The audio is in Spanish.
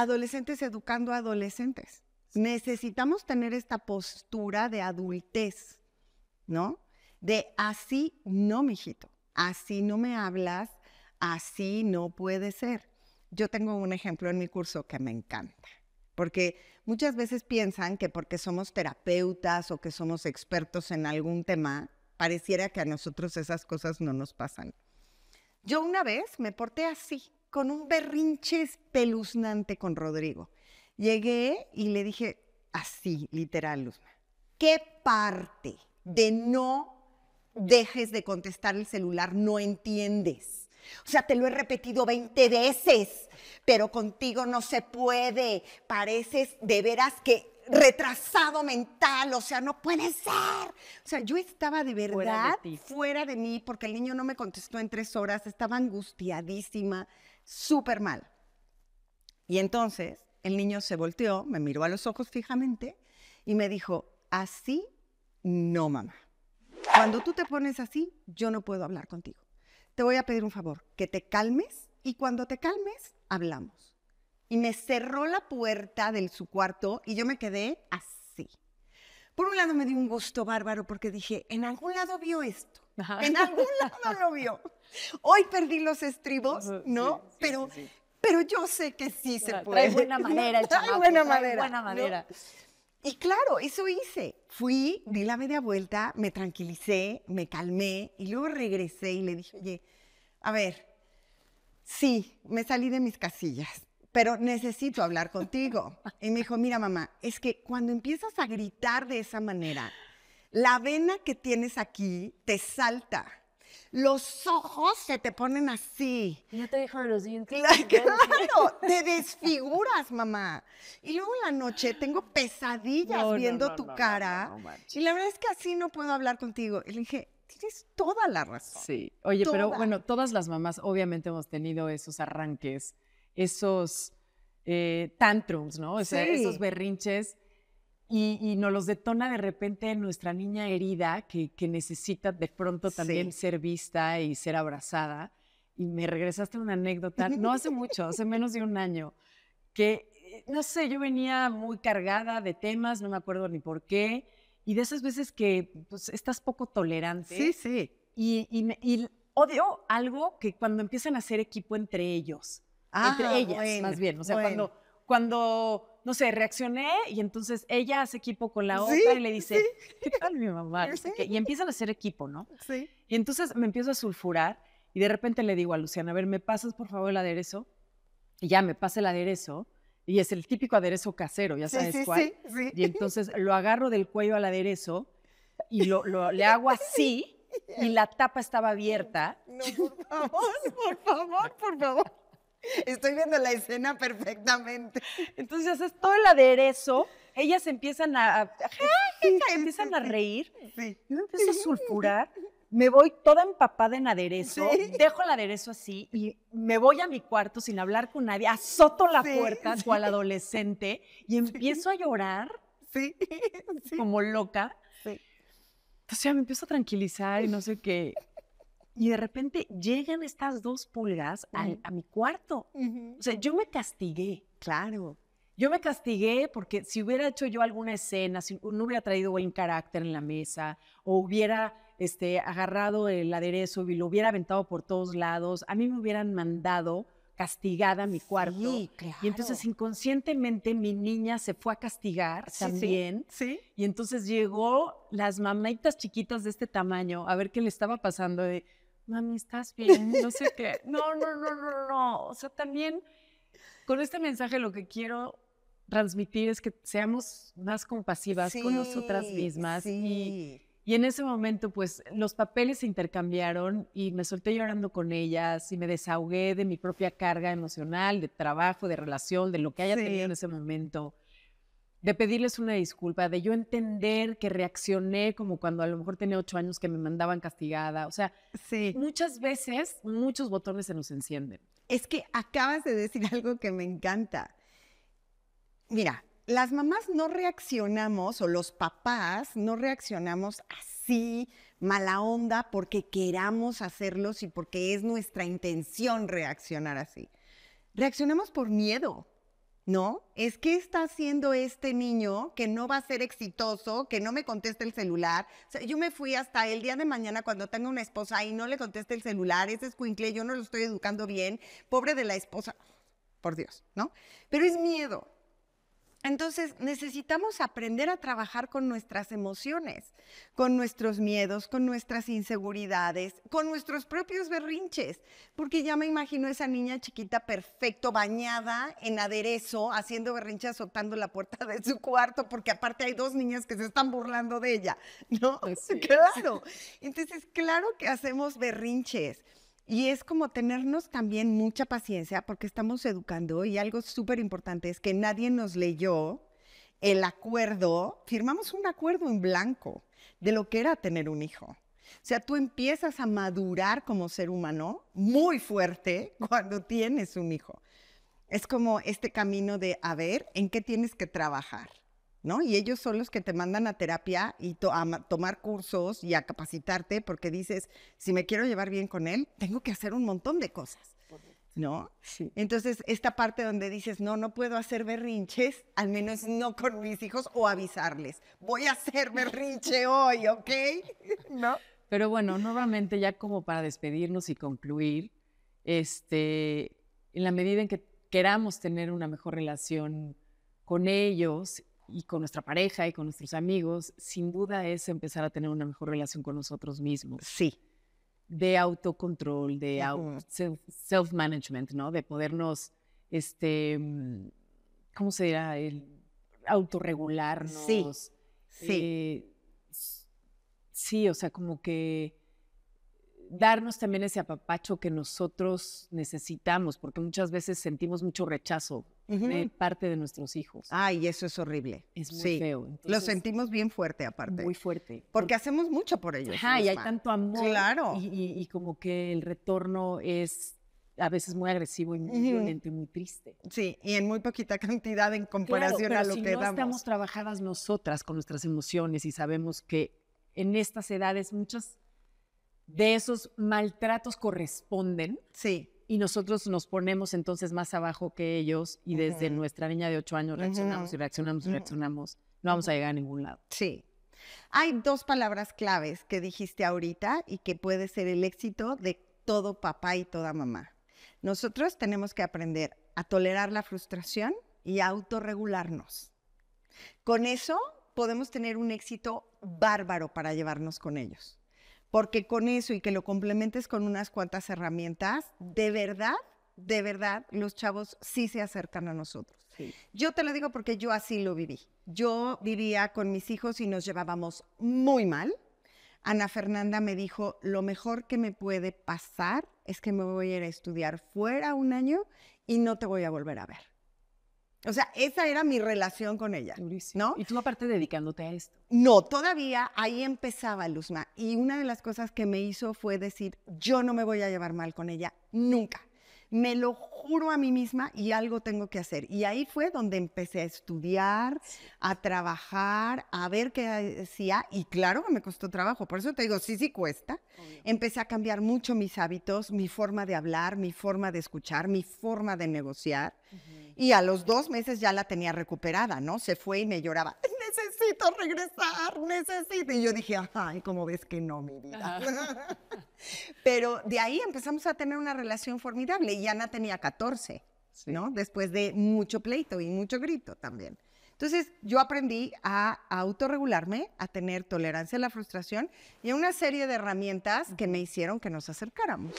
adolescentes educando a adolescentes. Necesitamos tener esta postura de adultez, ¿no? De así no, mijito, así no me hablas, así no puede ser. Yo tengo un ejemplo en mi curso que me encanta, porque muchas veces piensan que porque somos terapeutas o que somos expertos en algún tema, pareciera que a nosotros esas cosas no nos pasan. Yo una vez me porté así, con un berrinche espeluznante con Rodrigo. Llegué y le dije así, literal, Luzma, ¿qué parte de no dejes de contestar el celular no entiendes? O sea, te lo he repetido 20 veces, pero contigo no se puede. Pareces de veras que retrasado mental, o sea, no puede ser. O sea, yo estaba de verdad fuera de, fuera de, mí porque el niño no me contestó en tres horas, estaba angustiadísima súper mal. Y entonces el niño se volteó, me miró a los ojos fijamente y me dijo, así no, mamá. Cuando tú te pones así, yo no puedo hablar contigo. Te voy a pedir un favor, que te calmes y cuando te calmes, hablamos. Y me cerró la puerta de su cuarto y yo me quedé así. Por un lado me dio un gusto bárbaro porque dije, en algún lado vio esto. En algún lado lo vio. Hoy perdí los estribos, ¿no? pero, pero yo sé que sí se puede. Trae buena manera de buena manera. Buena Y claro, eso hice. Fui, di la media vuelta, me tranquilicé, me calmé y luego regresé y le dije, oye, a ver, sí, me salí de mis casillas, pero necesito hablar contigo. Y me dijo, mira mamá, es que cuando empiezas a gritar de esa manera, la vena que tienes aquí te salta. Los ojos se te ponen así. Ya te dejan los dientes. claro, te desfiguras, mamá. Y luego en la noche tengo pesadillas viendo tu cara. y la verdad es que así no puedo hablar contigo. Y le dije, tienes toda la razón. Sí, oye, pero bueno, todas las mamás obviamente hemos tenido esos arranques, esos eh, tantrums, ¿no? esos berrinches y, nos los detona de repente nuestra niña herida que, que necesita de pronto también ser vista y ser abrazada. Y me regresaste una anécdota, no hace mucho, hace menos de un año, que, eh, no sé, yo venía muy cargada de temas, no me acuerdo ni por qué, y de esas veces que pues, estás poco tolerante. Sí, sí. Y, odio algo que cuando empiezan a hacer equipo entre ellos, entre ah, ellas, más bien, o sea, cuando, cuando no sé, reaccioné y entonces ella hace equipo con la otra y le dice, ¿qué tal mi mamá? Y empiezan a hacer equipo, ¿no? Sí. Y entonces me empiezo a sulfurar y de repente le digo a Luciana, a ver, ¿me pasas por favor el aderezo? Y ya me pasa el aderezo. Y es el típico aderezo casero, ya sabes cuál. Y entonces lo agarro del cuello al aderezo y lo, le hago así y la tapa estaba abierta. No, por favor, por favor, por favor. Estoy viendo la escena perfectamente. Entonces haces todo el aderezo, ellas empiezan a, empiezan a reír, empiezo a sulfurar, me voy toda empapada en aderezo, dejo el aderezo así y me voy a mi cuarto sin hablar con nadie, azoto la puerta o al adolescente y empiezo a llorar como loca. Entonces ya me empiezo a tranquilizar y no sé qué. Y de repente llegan estas dos pulgas a, mi cuarto. O sea, yo me castigué. Claro. Yo me castigué porque si hubiera hecho yo alguna escena, si no hubiera traído buen carácter en la mesa o hubiera este, agarrado el aderezo y lo hubiera aventado por todos lados, a mí me hubieran mandado castigada a mi cuarto. Sí, claro. Y entonces inconscientemente mi niña se fue a castigar también. Sí, Y entonces llegó las mamitas chiquitas de este tamaño a ver qué le estaba pasando. De, mami, ¿estás bien? No sé qué. No, no, no, no, no. O sea, también con este mensaje lo que quiero transmitir es que seamos más compasivas con nosotras mismas. Y, en ese momento, pues, los papeles se intercambiaron y me solté llorando con ellas y me desahogué de mi propia carga emocional, de trabajo, de relación, de lo que haya tenido en ese momento de pedirles una disculpa, de yo entender que reaccioné como cuando a lo mejor tenía ocho años que me mandaban castigada. O sea, muchas veces muchos botones se nos encienden. Es que acabas de decir algo que me encanta. Mira, las mamás no reaccionamos o los papás no reaccionamos así, mala onda, porque queramos hacerlos y porque es nuestra intención reaccionar así. Reaccionamos por miedo, ¿no? Es que está haciendo este niño que no va a ser exitoso, que no me conteste el celular. yo me fui hasta el día de mañana cuando tengo una esposa y no le conteste el celular, ese es cuincle, yo no lo estoy educando bien, pobre de la esposa, por Dios, ¿no? Pero es miedo, entonces necesitamos aprender a trabajar con nuestras emociones, con nuestros miedos, con nuestras inseguridades, con nuestros propios berrinches, porque ya me imagino esa niña chiquita perfecto, bañada en aderezo, haciendo berrinches, soltando la puerta de su cuarto, porque aparte hay dos niñas que se están burlando de ella, ¿no? claro. Entonces, claro que hacemos berrinches. Y es como tenernos también mucha paciencia porque estamos educando y algo súper importante es que nadie nos leyó el acuerdo, firmamos un acuerdo en blanco de lo que era tener un hijo. O sea, tú empiezas a madurar como ser humano muy fuerte cuando tienes un hijo. Es como este camino de a ver en qué tienes que trabajar. ¿no? Y ellos son los que te mandan a terapia y a tomar cursos y a capacitarte porque dices, si me quiero llevar bien con él, tengo que hacer un montón de cosas. ¿No? Entonces, esta parte donde dices, no, no puedo hacer berrinches, al menos no con mis hijos, o avisarles, voy a hacer berrinche hoy, ¿ok? ¿No? Pero bueno, nuevamente, ya como para despedirnos y concluir, este, en la medida en que queramos tener una mejor relación con ellos y con nuestra pareja y con nuestros amigos, sin duda es empezar a tener una mejor relación con nosotros mismos. Sí. De autocontrol, de self-management, ¿no? De podernos, este, mm, ¿cómo se dirá? El autorregularnos. Sí. Sí. Eh, sí, o sea, como que darnos también ese apapacho que nosotros necesitamos, porque muchas veces sentimos mucho rechazo de parte de nuestros hijos. Ay, eso es horrible. Es muy feo. Lo sentimos bien fuerte aparte. Muy fuerte. Porque, hacemos mucho por ellos. Ajá, y hay tanto amor. Claro. Y, y, como que el retorno es a veces muy agresivo y muy violento y muy triste. Sí, y en muy poquita cantidad en comparación a lo si que no damos. estamos trabajadas nosotras con nuestras emociones y sabemos que en estas edades muchas de esos maltratos corresponden. Sí. Y nosotros nos ponemos entonces más abajo que ellos y desde nuestra niña de ocho años reaccionamos y reaccionamos y reaccionamos. No vamos a llegar a ningún lado. Sí. Hay dos palabras claves que dijiste ahorita y que puede ser el éxito de todo papá y toda mamá. Nosotros tenemos que aprender a tolerar la frustración y a autorregularnos. Con eso podemos tener un éxito bárbaro para llevarnos con ellos porque con eso y que lo complementes con unas cuantas herramientas, de verdad, de verdad, los chavos sí se acercan a nosotros. Yo te lo digo porque yo así lo viví. Yo vivía con mis hijos y nos llevábamos muy mal. Ana Fernanda me dijo, lo mejor que me puede pasar es que me voy a ir a estudiar fuera un año y no te voy a volver a ver. O sea, esa era mi relación con ella. ¿No? Y tú aparte dedicándote a esto. No, todavía ahí empezaba Luzma. Y una de las cosas que me hizo fue decir, yo no me voy a llevar mal con ella nunca. Me lo juro a mí misma y algo tengo que hacer. Y ahí fue donde empecé a estudiar, a trabajar, a ver qué hacía. Y claro que me costó trabajo, por eso te digo, sí, sí cuesta. Empecé a cambiar mucho mis hábitos, mi forma de hablar, mi forma de escuchar, mi forma de negociar. Y a los dos meses ya la tenía recuperada, ¿no? Se fue y me lloraba, necesito regresar, necesito. Y yo dije, ay, ¿cómo ves que no, mi vida? Pero de ahí empezamos a tener una relación formidable y Ana tenía 14, ¿no? Después de mucho pleito y mucho grito también. Entonces, yo aprendí a, a autorregularme, a tener tolerancia a la frustración y a una serie de herramientas que me hicieron que nos acercáramos.